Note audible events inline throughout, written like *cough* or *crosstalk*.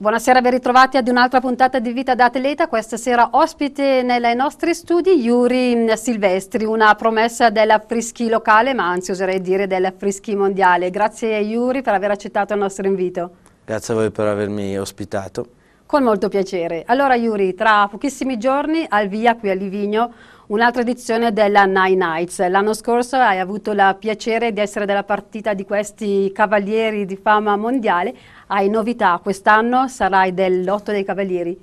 Buonasera, ben ritrovati ad un'altra puntata di Vita da Atleta. Questa sera ospite nei nostri studi Yuri mm, Silvestri, una promessa della frischi locale, ma anzi oserei dire della frischi mondiale. Grazie Yuri per aver accettato il nostro invito. Grazie a voi per avermi ospitato. Con molto piacere. Allora Yuri, tra pochissimi giorni al via qui a Livigno Un'altra edizione della Nine Nights. L'anno scorso hai avuto il piacere di essere della partita di questi cavalieri di fama mondiale. Hai novità, quest'anno sarai del lotto dei cavalieri.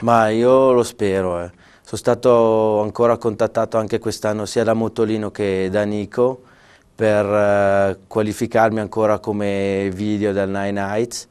Ma io lo spero. Eh. Sono stato ancora contattato anche quest'anno sia da Motolino che da Nico per eh, qualificarmi ancora come video del Nine Nights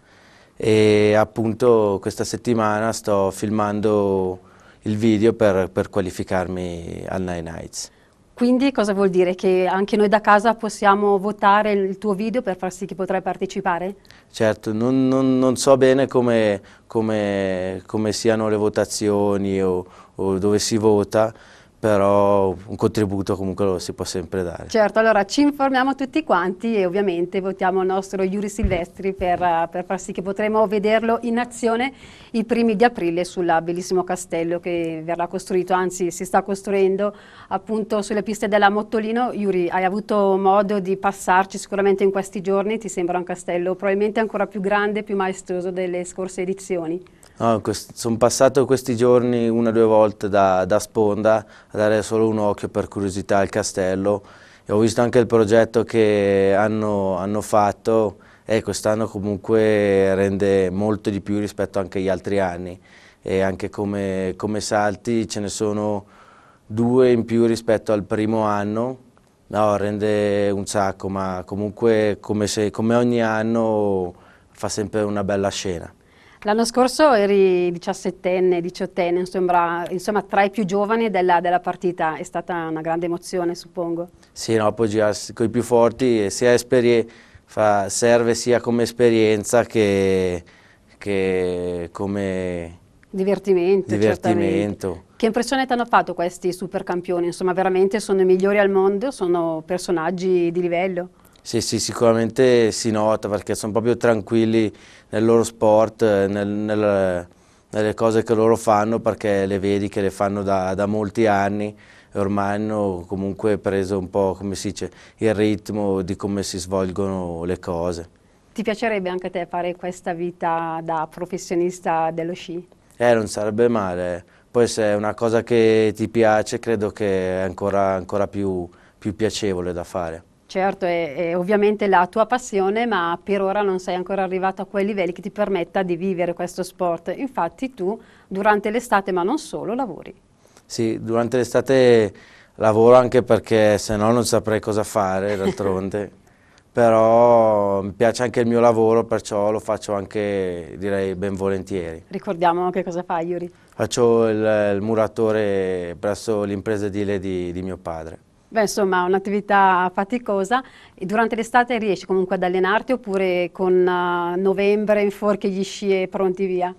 e appunto questa settimana sto filmando il video per, per qualificarmi al Nine Nights. Quindi cosa vuol dire? Che anche noi da casa possiamo votare il tuo video per far sì che potrai partecipare? Certo, non, non, non so bene come, come, come, siano le votazioni o, o dove si vota, però un contributo comunque lo si può sempre dare. Certo, allora ci informiamo tutti quanti e ovviamente votiamo il nostro Iuri Silvestri per, per, far sì che potremo vederlo in azione i primi di aprile sul bellissimo castello che verrà costruito, anzi si sta costruendo appunto sulle piste della Mottolino. Iuri, hai avuto modo di passarci sicuramente in questi giorni, ti sembra un castello probabilmente ancora più grande, e più maestoso delle scorse edizioni? No, sono passato questi giorni una o due volte da, da, Sponda a dare solo un occhio per curiosità al castello e ho visto anche il progetto che hanno, hanno fatto e quest'anno comunque rende molto di più rispetto anche agli altri anni e anche come, come salti ce ne sono due in più rispetto al primo anno No, rende un sacco, ma comunque come, se, come ogni anno fa sempre una bella scena. L'anno scorso eri 17enne, 18enne, insomma, insomma tra i più giovani della, della, partita, è stata una grande emozione suppongo. Sì, no, poi girarsi con i più forti sia fa, serve sia come esperienza che, che come divertimento. divertimento. Che impressione ti hanno fatto questi supercampioni? Insomma veramente sono i migliori al mondo, sono personaggi di livello? Sì, sì, sicuramente si nota perché sono proprio tranquilli nel loro sport, eh, nel, nel, nelle cose che loro fanno perché le vedi che le fanno da, da molti anni e ormai hanno comunque preso un po' come si dice, il ritmo di come si svolgono le cose. Ti piacerebbe anche a te fare questa vita da professionista dello sci? Eh, non sarebbe male. Poi se è una cosa che ti piace credo che è ancora, ancora più, più piacevole da fare. Certo, è, è, ovviamente la tua passione, ma per ora non sei ancora arrivato a quei livelli che ti permetta di vivere questo sport. Infatti tu durante l'estate, ma non solo, lavori. Sì, durante l'estate lavoro anche perché se no non saprei cosa fare d'altronde. *laughs* però mi piace anche il mio lavoro, perciò lo faccio anche, direi, ben volentieri. Ricordiamo che cosa fai, Yuri. Faccio il, il muratore presso l'impresa edile di, di mio padre. Beh, insomma, è un'attività faticosa. E Durante l'estate riesci comunque ad allenarti oppure con uh, novembre forche gli sci e pronti via?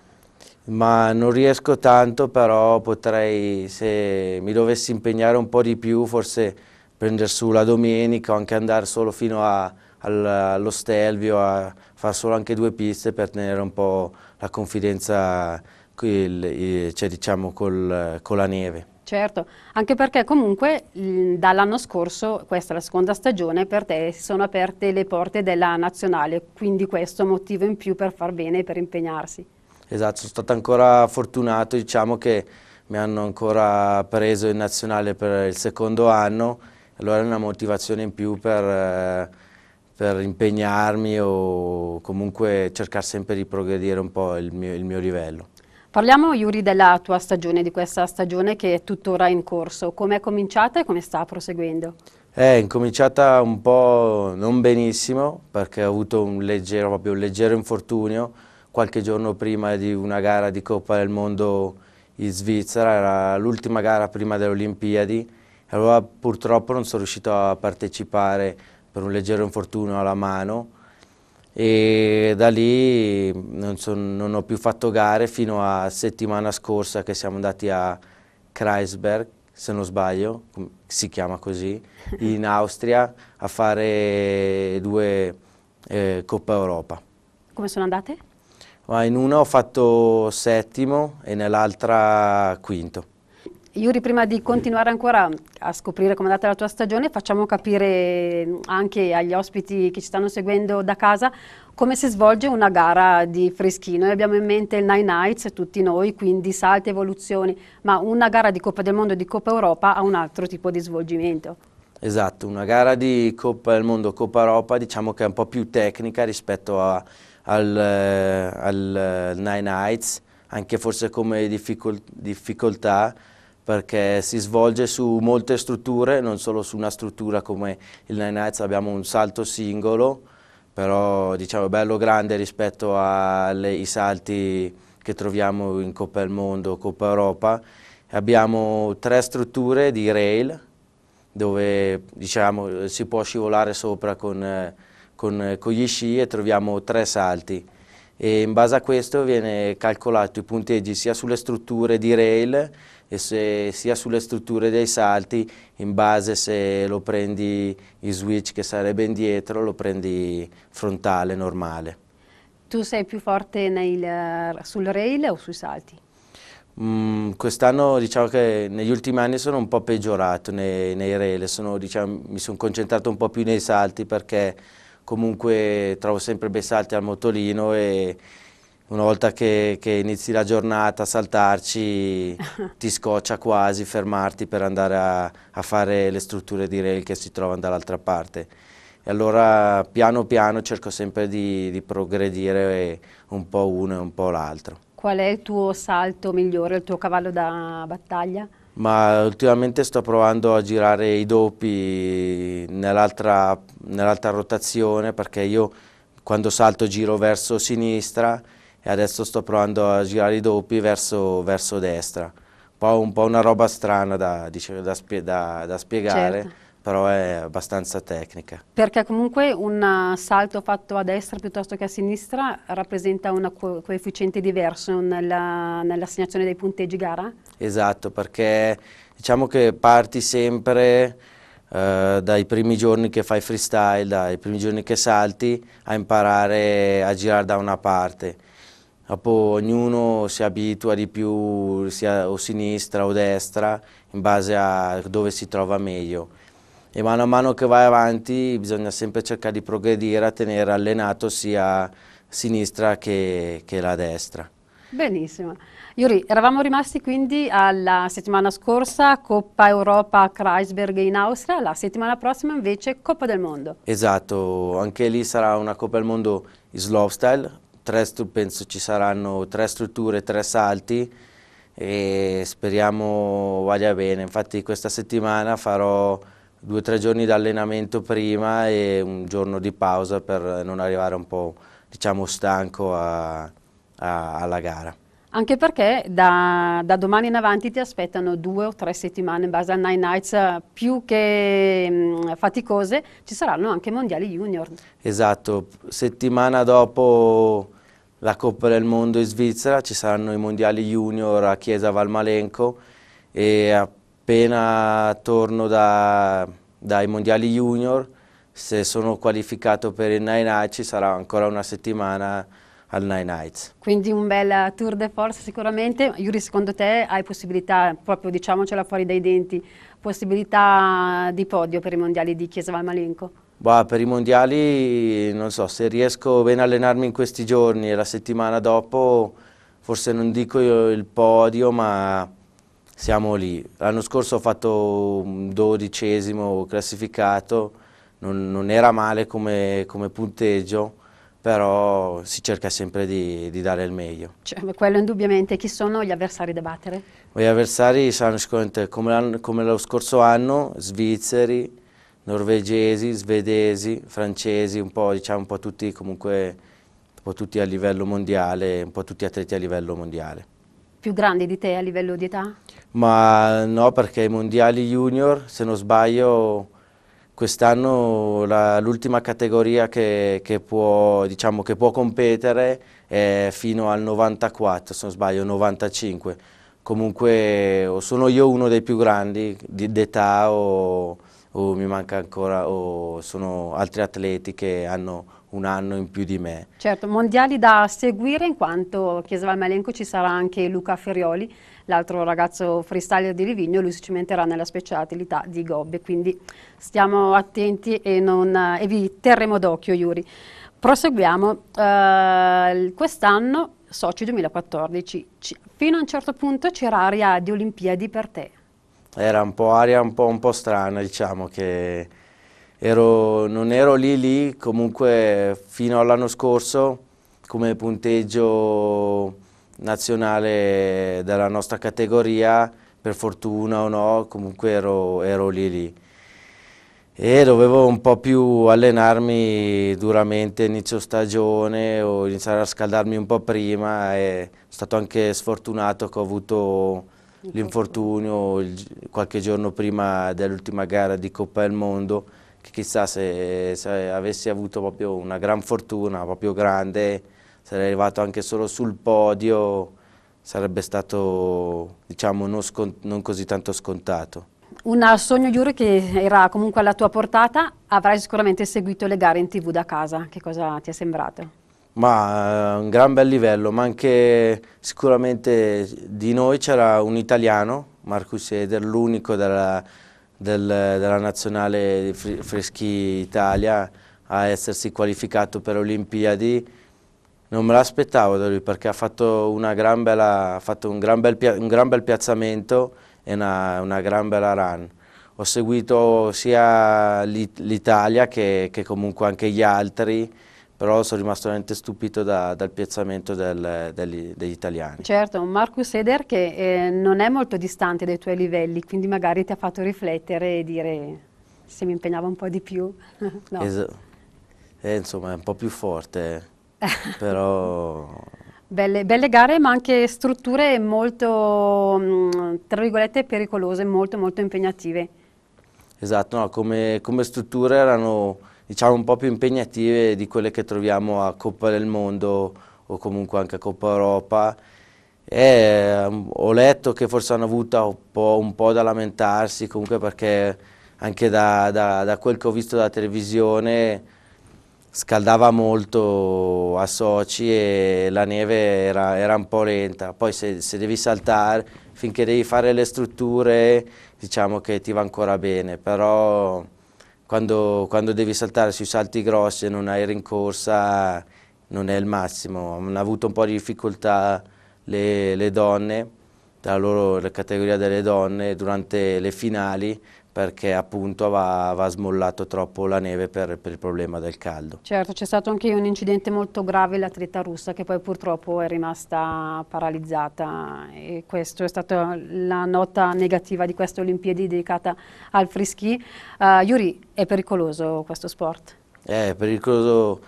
Ma non riesco tanto, però potrei, se mi dovessi impegnare un po' di più, forse prendere su la domenica o anche andare solo fino a, al, allo Stelvio a fare solo anche due piste per tenere un po' la confidenza il, cioè, diciamo, col, con la neve. Certo, anche perché comunque dall'anno scorso, questa è la seconda stagione, per te si sono aperte le porte della nazionale, quindi questo è un motivo in più per far bene e per impegnarsi. Esatto, sono stato ancora fortunato, diciamo che mi hanno ancora preso in nazionale per il secondo anno, allora è una motivazione in più per, eh, per impegnarmi o comunque cercare sempre di progredire un po' il mio, il mio livello. Parliamo Yuri della tua stagione, di questa stagione che è tuttora in corso. Come è cominciata e come sta proseguendo? È incominciata un po' non benissimo perché ho avuto un leggero, un leggero infortunio qualche giorno prima di una gara di Coppa del Mondo in Svizzera, era l'ultima gara prima delle Olimpiadi, e allora purtroppo non sono riuscito a partecipare per un leggero infortunio alla mano e da lì non, son, non, ho più fatto gare fino a settimana scorsa che siamo andati a Kreisberg, se non sbaglio, si chiama così, *laughs* in Austria a fare due eh, Coppa Europa. Come sono andate? In una ho fatto settimo e nell'altra quinto. Yuri, prima di continuare ancora a scoprire com'è andata la tua stagione, facciamo capire anche agli ospiti che ci stanno seguendo da casa come si svolge una gara di freschino. Noi abbiamo in mente il Nine Nights, tutti noi, quindi salti, evoluzioni, ma una gara di Coppa del Mondo e di Coppa Europa ha un altro tipo di svolgimento. Esatto, una gara di Coppa del Mondo, Coppa Europa, diciamo che è un po' più tecnica rispetto a, al, al Nine Nights, anche forse come difficol difficoltà, perché si svolge su molte strutture, non solo su una struttura come il Nine Nights, abbiamo un salto singolo, però diciamo bello grande rispetto ai salti che troviamo in Coppa del Mondo, Coppa Europa. Abbiamo tre strutture di rail dove diciamo, si può scivolare sopra con, con, con gli sci e troviamo tre salti e in base a questo viene calcolato i punteggi sia sulle strutture di rail se, sia sulle strutture dei salti in base se lo prendi il switch che sarebbe indietro lo prendi frontale normale. Tu sei più forte nel, sul rail o sui salti? Mm, Quest'anno diciamo che negli ultimi anni sono un po' peggiorato nei, nei rail, sono, diciamo, mi sono concentrato un po' più nei salti perché comunque trovo sempre bei salti al motolino e una volta che, che inizi la giornata a saltarci *laughs* ti scoccia quasi fermarti per andare a, a fare le strutture di rail che si trovano dall'altra parte. E allora piano piano cerco sempre di, di progredire un po' uno e un po' l'altro. Qual è il tuo salto migliore, il tuo cavallo da battaglia? ma ultimamente sto provando a girare i doppi nell'altra nell rotazione perché io quando salto giro verso sinistra e adesso sto provando a girare i doppi verso, verso destra. Un po', un po' una roba strana da, dice, da, spie, da, da spiegare, certo però è abbastanza tecnica. Perché comunque un eh, salto fatto a destra piuttosto che a sinistra rappresenta un co coefficiente diverso nella, nell'assegnazione dei punteggi gara? Esatto, perché diciamo che parti sempre eh, dai primi giorni che fai freestyle, dai primi giorni che salti, a imparare a girare da una parte. Dopo ognuno si abitua di più sia o sinistra o destra in base a dove si trova meglio e mano a mano che vai avanti bisogna sempre cercare di progredire a tenere allenato sia sinistra che, che la destra. Benissimo. Iuri, eravamo rimasti quindi alla settimana scorsa Coppa Europa Kreisberg in Austria, la settimana prossima invece Coppa del Mondo. Esatto, anche lì sarà una Coppa del Mondo in slopestyle, tre, penso ci saranno tre strutture, tre salti e speriamo vada bene. Infatti questa settimana farò due o tre giorni di allenamento prima e un giorno di pausa per non arrivare un po' diciamo, stanco a, a, alla gara. Anche perché da, da, domani in avanti ti aspettano due o tre settimane in base al Nine Nights eh, più che mh, mm, faticose, ci saranno anche mondiali junior. Esatto, settimana dopo la Coppa del Mondo in Svizzera ci saranno i mondiali junior a Chiesa Valmalenco e a appena torno da, dai mondiali junior, se sono qualificato per il Nine Nights ci sarà ancora una settimana al Nine Nights. Quindi un bel eh, tour de force sicuramente. Yuri, secondo te hai possibilità, proprio diciamocela fuori dai denti, possibilità di podio per i mondiali di Chiesa Valmalenco? Bah, per i mondiali non so, se riesco bene a allenarmi in questi giorni e la settimana dopo, forse non dico il podio, ma siamo lì. L'anno scorso ho fatto un dodicesimo classificato, non, non era male come, come, punteggio, però si cerca sempre di, di dare il meglio. Cioè, quello indubbiamente. Chi sono gli avversari da battere? Gli avversari saranno sicuramente come, come lo scorso anno, svizzeri, norvegesi, svedesi, francesi, un po', diciamo, un po' tutti comunque, un po' tutti a livello mondiale, un po' tutti atleti a livello mondiale più grandi di te a livello di età? Ma no, perché i mondiali junior, se non sbaglio, quest'anno l'ultima categoria che, che, può, diciamo, che, può, competere è fino al 94, se non sbaglio, 95. Comunque o sono io uno dei più grandi d'età o, o mi manca ancora o sono altri atleti che hanno un anno in più di me. Certo, mondiali da seguire in quanto Chiesa Valmalenco ci sarà anche Luca Ferrioli, l'altro ragazzo freestyle di Livigno, lui si cimenterà nella specialità di Gobbe, quindi stiamo attenti e, non, e vi terremo d'occhio Iuri. Proseguiamo, eh, quest'anno Soci 2014, fino a un certo punto c'era aria di Olimpiadi per te. Era un po' aria un po', un po strana, diciamo che ero, non ero lì lì, comunque fino all'anno scorso come punteggio nazionale della nostra categoria, per fortuna o no, comunque ero, ero lì lì. E dovevo un po' più allenarmi duramente inizio stagione o iniziare a scaldarmi un po' prima e sono stato anche sfortunato che ho avuto l'infortunio qualche giorno prima dell'ultima gara di Coppa del Mondo chissà se, se, avessi avuto proprio una gran fortuna, proprio grande, sarei arrivato anche solo sul podio, sarebbe stato diciamo, non così tanto scontato. Un sogno giuro che era comunque alla tua portata, avrai sicuramente seguito le gare in tv da casa, che cosa ti è sembrato? Ma un gran bel livello, ma anche sicuramente di noi c'era un italiano, Marcus Eder, l'unico della del, della nazionale Freschi Italia a essersi qualificato per Olimpiadi. Non me l'aspettavo da lui perché ha fatto, bella, ha fatto un, gran bel, un, gran bel, piazzamento e una, una gran bella run. Ho seguito sia l'Italia che, che comunque anche gli altri però sono rimasto veramente stupito da, dal piazzamento del, del, degli italiani. Certo, un Marcus Eder che eh, non è molto distante dai tuoi livelli, quindi magari ti ha fatto riflettere e dire se mi impegnavo un po' di più. *laughs* no. es eh, insomma, è un po' più forte, *laughs* però... Belle, belle, gare ma anche strutture molto, mh, mm, tra virgolette, pericolose, molto molto impegnative. Esatto, no, come, come strutture erano diciamo, un po' più impegnative di quelle che troviamo a Coppa del Mondo o comunque anche a Coppa Europa. E, ehm, ho letto che forse hanno avuto un po', un po da lamentarsi, comunque perché anche da, da, da quel che ho visto dalla televisione scaldava molto a Soci e la neve era, era un po' lenta. Poi se, se, devi saltare, finché devi fare le strutture, diciamo che ti va ancora bene, però quando, quando, devi saltare sui salti grossi e non hai rincorsa non è il massimo. Hanno avuto un po' di difficoltà le, le donne, dalla loro la categoria delle donne durante le finali perché appunto va, va, smollato troppo la neve per, per il problema del caldo. Certo, c'è stato anche un incidente molto grave, l'atleta russa che poi purtroppo è rimasta paralizzata e questa è stata la nota negativa di queste Olimpiadi dedicata al frischi. Uh, Yuri, è pericoloso questo sport? È pericoloso,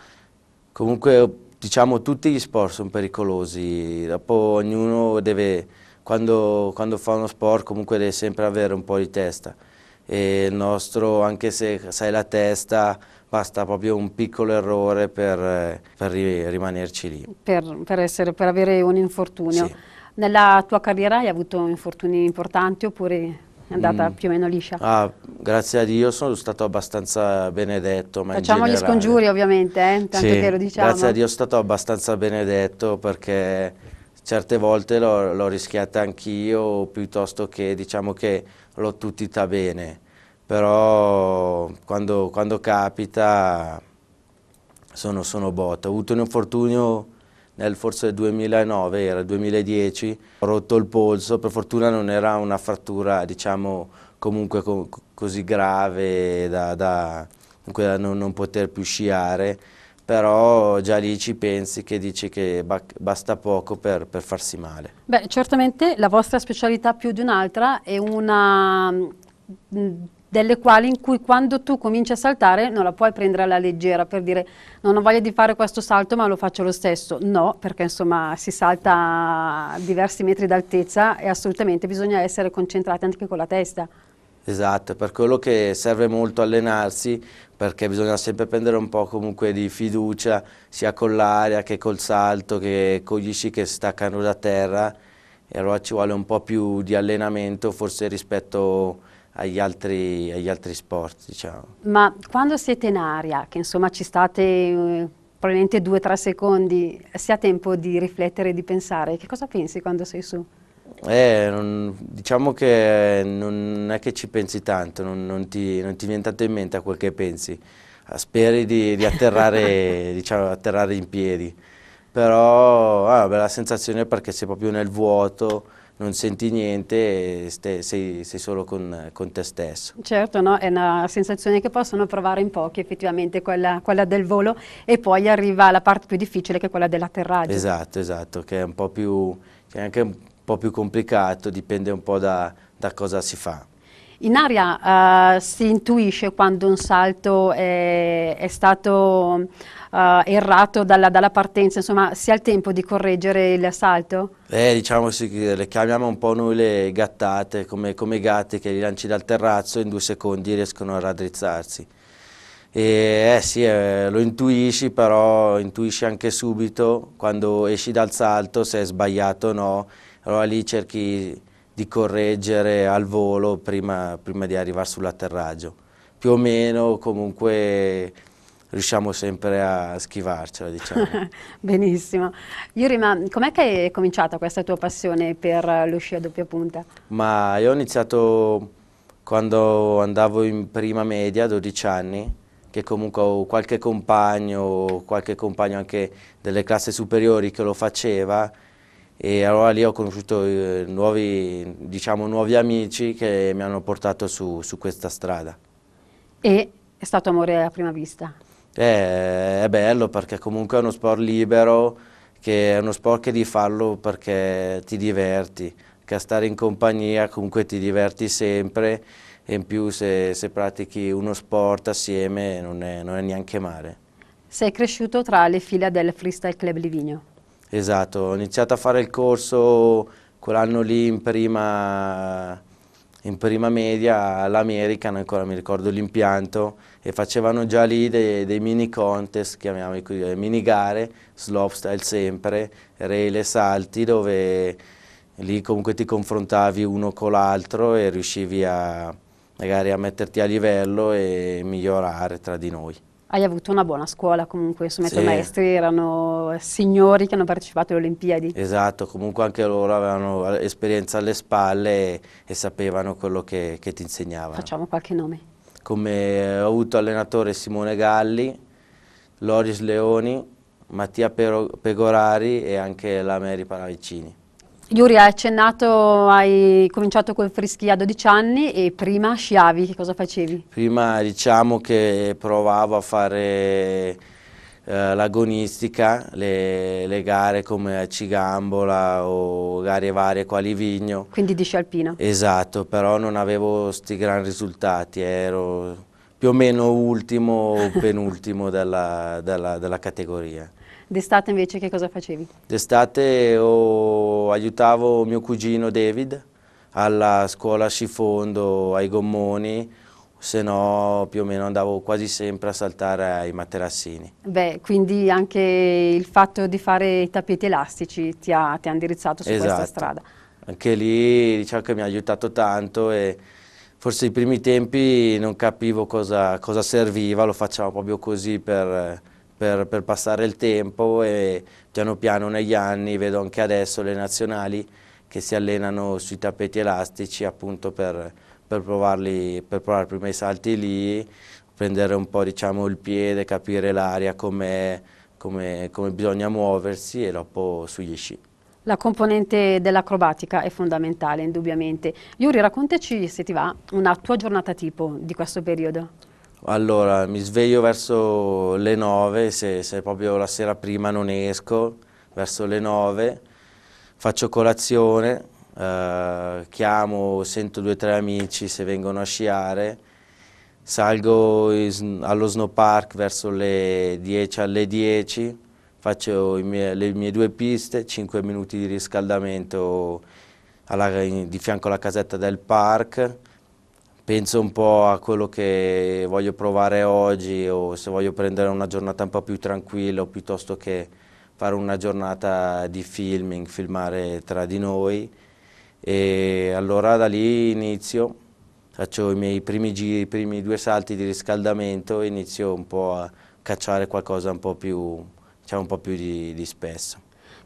comunque diciamo tutti gli sport sono pericolosi, dopo ognuno deve, quando, quando fa uno sport comunque deve sempre avere un po' di testa e il nostro, anche se sai la testa, basta proprio un piccolo errore per, eh, per rimanerci lì. Per, per, essere, per, avere un infortunio. Sì. Nella tua carriera hai avuto infortuni importanti oppure è andata mm. più o meno liscia? Ah, grazie a Dio sono stato abbastanza benedetto. Facciamo generale... gli scongiuri ovviamente, eh? tanto sì, che lo diciamo. Grazie a Dio sono stato abbastanza benedetto perché certe volte l'ho rischiata anch'io piuttosto che diciamo che l'ho tutta bene, però quando, quando capita sono, sono botta. Ho avuto un infortunio nel forse 2009, era 2010, ho rotto il polso, per fortuna non era una frattura diciamo comunque co così grave da, da, da non, non poter più sciare, però già lì ci pensi che dici che basta poco per, per farsi male. Beh, certamente la vostra specialità più di un'altra è una delle quali in cui quando tu cominci a saltare non la puoi prendere alla leggera per dire non ho voglia di fare questo salto ma lo faccio lo stesso. No, perché insomma si salta a diversi metri d'altezza e assolutamente bisogna essere concentrati anche con la testa. Esatto, per quello che serve molto allenarsi perché bisogna sempre prendere un po' comunque di fiducia sia con l'aria che col salto che con gli sci che staccano da terra e allora ci vuole un po' più di allenamento forse rispetto agli altri, agli altri sport diciamo. Ma quando siete in aria, che insomma ci state eh, probabilmente o tre secondi, si ha tempo di riflettere e di pensare, che cosa pensi quando sei su? Eh, non, diciamo che non è che ci pensi tanto, non, non, ti, non, ti, viene tanto in mente a quel che pensi. Speri di, di atterrare, *laughs* diciamo, atterrare, in piedi, però è ah, una bella sensazione perché sei proprio nel vuoto, non senti niente, sei, sei solo con, con, te stesso. Certo, no? è una sensazione che possono provare in pochi, effettivamente quella, quella, del volo e poi arriva la parte più difficile che è quella dell'atterraggio. Esatto, esatto, che è un po' più, che è anche po' più complicato, dipende un po' da, da cosa si fa. In aria uh, si intuisce quando un salto è, è stato uh, errato dalla, dalla, partenza, insomma si ha il tempo di correggere il salto? Eh, diciamo sì, le chiamiamo un po' noi le gattate, come, come gatti che li lanci dal terrazzo e in due secondi riescono a raddrizzarsi. E, eh sì, eh, lo intuisci, però intuisci anche subito quando esci dal salto se è sbagliato o no allora lì cerchi di correggere al volo prima, prima di arrivare sull'atterraggio. Più o meno comunque riusciamo sempre a schivarcela, diciamo. *laughs* Benissimo. Yuri, ma com'è che è cominciata questa tua passione per lo sci a doppia punta? Ma io ho iniziato quando andavo in prima media, a 12 anni, che comunque ho qualche compagno, qualche compagno anche delle classi superiori che lo faceva e allora lì ho conosciuto eh, nuovi, diciamo, nuovi, amici che mi hanno portato su, su, questa strada. E è stato amore a prima vista? Eh, è bello perché comunque è uno sport libero, che è uno sport che di farlo perché ti diverti, che a stare in compagnia comunque ti diverti sempre e in più se, se pratichi uno sport assieme non è, non è neanche male. Sei cresciuto tra le fila del Freestyle Club Livigno. Esatto, ho iniziato a fare il corso quell'anno lì in prima, in prima media all'American, ancora mi ricordo l'impianto, e facevano già lì dei, dei mini contest, chiamiamoli così, eh, mini gare, slopestyle sempre, e salti, dove lì comunque ti confrontavi uno con l'altro e riuscivi a, magari a metterti a livello e migliorare tra di noi hai avuto una buona scuola comunque, insomma sì. i tuoi maestri erano signori che hanno partecipato alle Olimpiadi. Esatto, comunque anche loro avevano esperienza alle spalle e, e sapevano quello che, che ti insegnavano. Facciamo qualche nome. Come ho avuto allenatore Simone Galli, Loris Leoni, Mattia Pegorari e anche la Mary Panavicini. Yuri, hai accennato, hai cominciato col frischi a 12 anni e prima sciavi, che cosa facevi? Prima diciamo che provavo a fare eh, l'agonistica, le, le, gare come a Cigambola o gare varie quali Vigno. Quindi di sci Esatto, però non avevo questi gran risultati, ero più o meno ultimo o *laughs* penultimo della, della, della categoria. D'estate invece che cosa facevi? D'estate aiutavo mio cugino David alla scuola Scifondo, ai gommoni, se no più o meno andavo quasi sempre a saltare ai materassini. Beh, quindi anche il fatto di fare i tappeti elastici ti ha, ti ha indirizzato su esatto. questa strada. Anche lì diciamo che mi ha aiutato tanto e forse i primi tempi non capivo cosa, cosa serviva, lo facciamo proprio così per per, per passare il tempo e piano piano negli anni vedo anche adesso le nazionali che si allenano sui tappeti elastici appunto per, per, provarli, per provare prima i salti lì, prendere un po' diciamo, il piede, capire l'aria, come, come, come bisogna muoversi e dopo sugli sci. La componente dell'acrobatica è fondamentale indubbiamente. Yuri raccontaci se ti va una tua giornata tipo di questo periodo. Allora, mi sveglio verso le 9, se, se, proprio la sera prima non esco, verso le 9, faccio colazione, eh, chiamo, sento due o tre amici se vengono a sciare, salgo in, allo snow park verso le 10 alle 10, faccio mie, le mie due piste, 5 minuti di riscaldamento alla, in, di fianco alla casetta del park, penso un po' a quello che voglio provare oggi o se voglio prendere una giornata un po' più tranquilla piuttosto che fare una giornata di filming, filmare tra di noi e allora da lì inizio, faccio i miei primi giri, i primi due salti di riscaldamento e inizio un po' a cacciare qualcosa un po' più, diciamo un po più di, di spesso.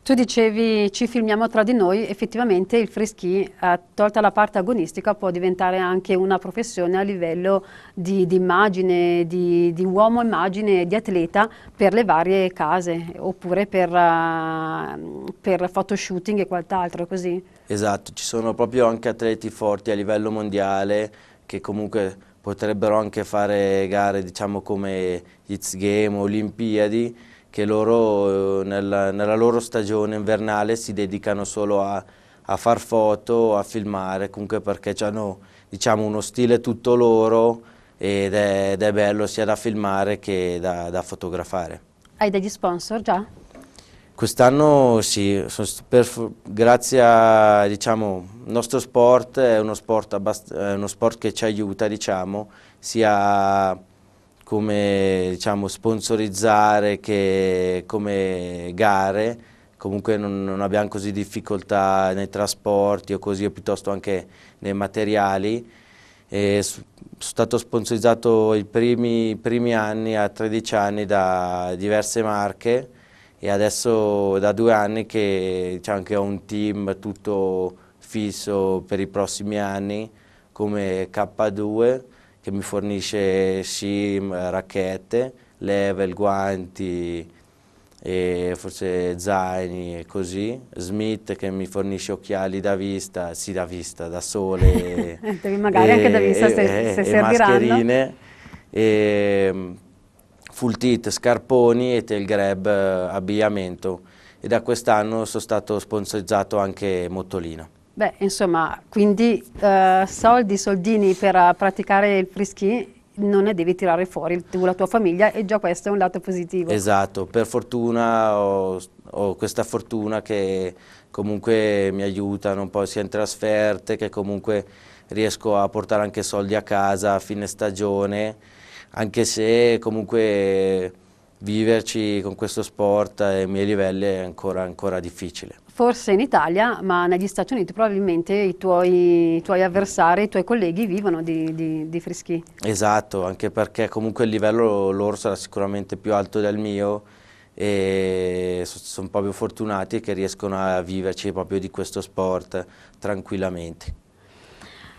Tu dicevi ci filmiamo tra di noi, effettivamente il free ski, eh, tolta la parte agonistica, può diventare anche una professione a livello di, di immagine, di, di uomo immagine, di atleta per le varie case, oppure per, uh, per photoshooting e quant'altro, così? Esatto, ci sono proprio anche atleti forti a livello mondiale che comunque potrebbero anche fare gare diciamo come It's Game, Olimpiadi, che loro eh, nella, nella, loro stagione invernale si dedicano solo a, a far foto, a filmare, comunque perché hanno diciamo, uno stile tutto loro ed è, ed è, bello sia da filmare che da, da fotografare. Hai degli sponsor già? Quest'anno sì, per, grazie al diciamo, nostro sport, è uno sport, è uno sport che ci aiuta diciamo, sia come diciamo, sponsorizzare che come gare, comunque non, non, abbiamo così difficoltà nei trasporti o così, o piuttosto anche nei materiali. E sono stato sponsorizzato i primi, primi anni, a 13 anni, da diverse marche e adesso da due anni che, diciamo, che ho un team tutto fisso per i prossimi anni come K2 che mi fornisce sim, eh, racchette, level, guanti, forse zaini e così, Smith che mi fornisce occhiali da vista, sì da vista, da sole, *laughs* magari e, anche da vista e, se, e, se e mascherine, e, mm, full tit, scarponi e tail grab eh, abbigliamento e da quest'anno sono stato sponsorizzato anche Mottolina. Beh, insomma, quindi eh, soldi, soldini per eh, praticare il frischi non ne devi tirare fuori tu, la tua famiglia e già questo è un lato positivo. Esatto, per fortuna ho, ho questa fortuna che comunque mi aiutano un po' sia in trasferte che comunque riesco a portare anche soldi a casa a fine stagione, anche se comunque viverci con questo sport ai miei livelli è ancora, ancora difficile. Forse in Italia, ma negli Stati Uniti probabilmente i tuoi, i tuoi avversari, i tuoi colleghi vivono di, di, di frischi. Esatto, anche perché comunque il livello loro sarà sicuramente più alto del mio e sono proprio fortunati che riescono a viverci proprio di questo sport tranquillamente.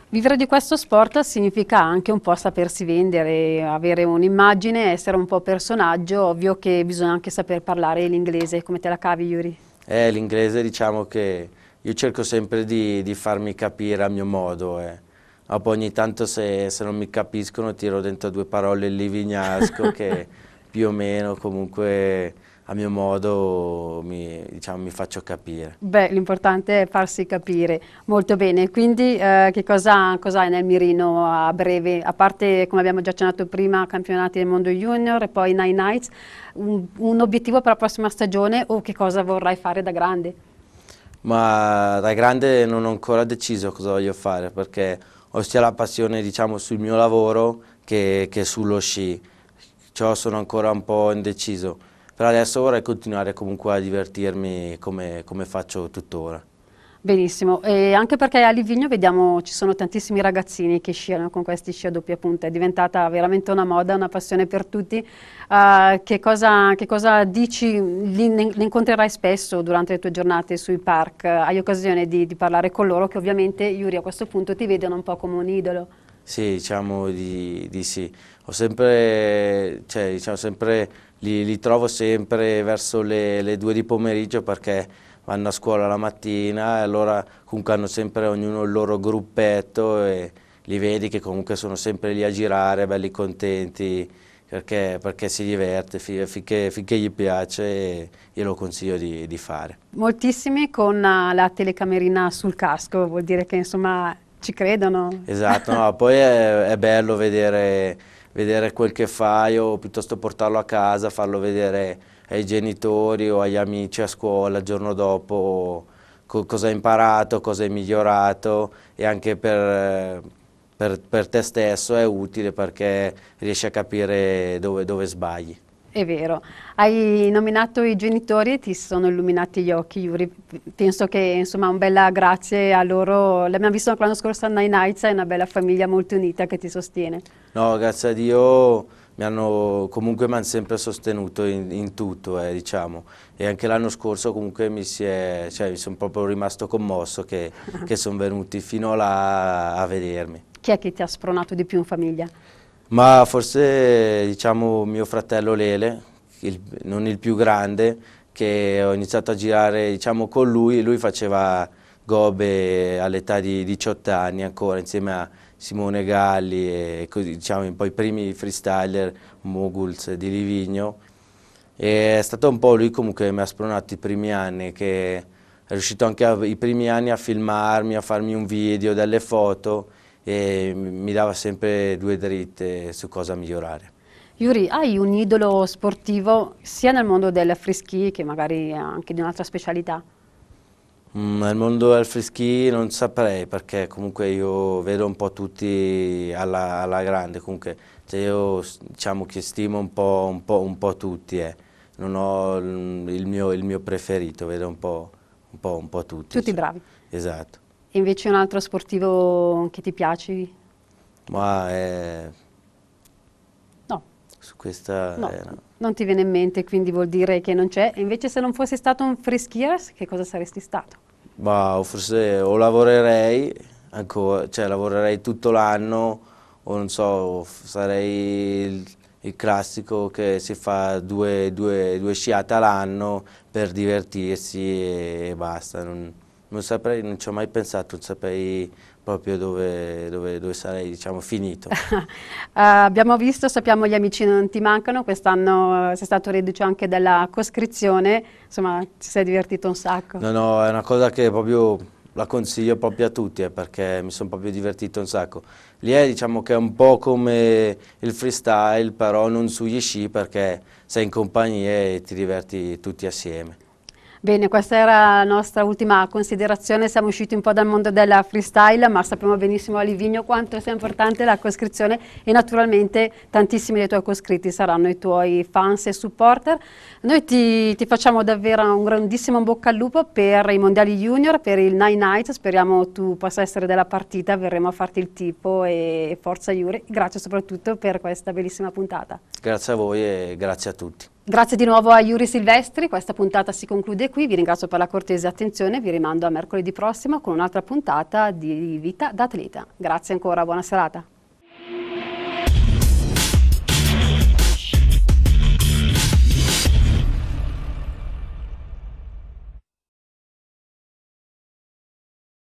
Vivere di questo sport significa anche un po' sapersi vendere, avere un'immagine, essere un po' personaggio, ovvio che bisogna anche saper parlare l'inglese, come te la cavi Yuri? Eh, l'inglese diciamo che io cerco sempre di, di, farmi capire a mio modo. Eh. Ah, poi ogni tanto se, se, non mi capiscono tiro dentro due parole il livignasco *laughs* che più o meno comunque a mio modo mi, diciamo, mi faccio capire. Beh, l'importante è farsi capire. Molto bene, quindi eh, che cosa, cosa hai nel mirino a breve? A parte, come abbiamo già accennato prima, campionati del mondo junior e poi Nine Nights, un, un obiettivo per la prossima stagione o che cosa vorrai fare da grande? Ma da grande non ho ancora deciso cosa voglio fare perché ho sia la passione diciamo, sul mio lavoro che, che sullo sci, ciò sono ancora un po' indeciso però adesso vorrei continuare comunque a divertirmi come, come faccio tuttora. Benissimo, e anche perché a Livigno vediamo ci sono tantissimi ragazzini che sciano con questi sci a doppia punta, è diventata veramente una moda, una passione per tutti. Uh, che, cosa, che, cosa, dici, li, ne incontrerai spesso durante le tue giornate sui park, hai occasione di, di parlare con loro che ovviamente Yuri a questo punto ti vedono un po' come un idolo. Sì, diciamo di, di sì ho sempre, cioè, diciamo, sempre li, li, trovo sempre verso le, le due di pomeriggio perché vanno a scuola la mattina e allora comunque hanno sempre ognuno il loro gruppetto e li vedi che comunque sono sempre lì a girare, belli contenti, perché, perché si diverte, finché, finché gli piace io lo consiglio di, di, fare. Moltissimi con eh, la telecamerina sul casco, vuol dire che insomma ci credono. Esatto, no, poi è, è bello vedere vedere quel che fai o piuttosto portarlo a casa, farlo vedere ai genitori o agli amici a scuola il giorno dopo co cosa hai imparato, cosa hai migliorato e anche per, per, per te stesso è utile perché riesci a capire dove, dove sbagli. È vero, hai nominato i genitori e ti sono illuminati gli occhi, Yuri. Penso che insomma un bella grazie a loro. L'abbiamo visto l'anno scorso a Nine Nights, è una bella famiglia molto unita che ti sostiene. No, grazie a Dio mi hanno, comunque mi hanno sempre sostenuto in, in tutto, eh, diciamo. E anche l'anno scorso comunque mi, cioè, mi sono proprio rimasto commosso che, *laughs* che sono venuti fino là a vedermi. Chi è che ti ha spronato di più in famiglia? ma forse diciamo mio fratello Lele, il, non il più grande, che ho iniziato a girare diciamo, con lui, lui faceva gobe all'età di 18 anni ancora insieme a Simone Galli e così, diciamo, poi i primi freestyler Moguls di Livigno e è stato un po' lui comunque che mi ha spronato i primi anni che è riuscito anche a, i primi anni a filmarmi, a farmi un video, delle foto e mi dava sempre due dritte su cosa migliorare. Yuri, hai un idolo sportivo sia nel mondo del frischi che magari anche di un'altra specialità? Mm, nel mondo del frischi non saprei perché comunque io vedo un po' tutti alla, alla grande, comunque cioè io diciamo che stimo un po', un po', un po tutti, eh. non ho il mio, il mio, preferito, vedo un po', un po', un po tutti. Tutti cioè. bravi. Esatto invece un altro sportivo che ti piace? Ma è... Eh, no. Su questa... No, era... Eh, non ti viene in mente, quindi vuol dire che non c'è. Invece se non fossi stato un freeskier, che cosa saresti stato? Bah, forse o lavorerei ancora, cioè lavorerei tutto l'anno, o non so, sarei il, il classico che si fa due, due, due sciate all'anno per divertirsi e, e basta. Non, non saprei, non ci ho mai pensato, non saprei proprio dove, dove, dove sarei diciamo, finito. uh, *laughs* abbiamo visto, sappiamo gli amici non ti mancano, quest'anno eh, sei stato reduce anche della coscrizione, insomma ci sei divertito un sacco. No, no, è una cosa che proprio la consiglio proprio a tutti eh, perché mi sono proprio divertito un sacco. Lì è diciamo che è un po' come il freestyle però non sugli sci perché sei in compagnia e ti diverti tutti assieme. Bene, questa era la nostra ultima considerazione, siamo usciti un po' dal mondo della freestyle, ma sappiamo benissimo a Livigno quanto sia importante la coscrizione e naturalmente tantissimi dei tuoi coscritti saranno i tuoi fans e supporter. Noi ti, ti facciamo davvero un grandissimo bocca al lupo per i mondiali junior, per il Nine Nights, speriamo tu possa essere della partita, verremo a farti il tipo e forza Iuri, grazie soprattutto per questa bellissima puntata. Grazie a voi e grazie a tutti. Grazie di nuovo a Yuri Silvestri, questa puntata si conclude qui, vi ringrazio per la cortese attenzione, vi rimando a mercoledì prossimo con un'altra puntata di Vita da Atleta. Grazie ancora, buona serata.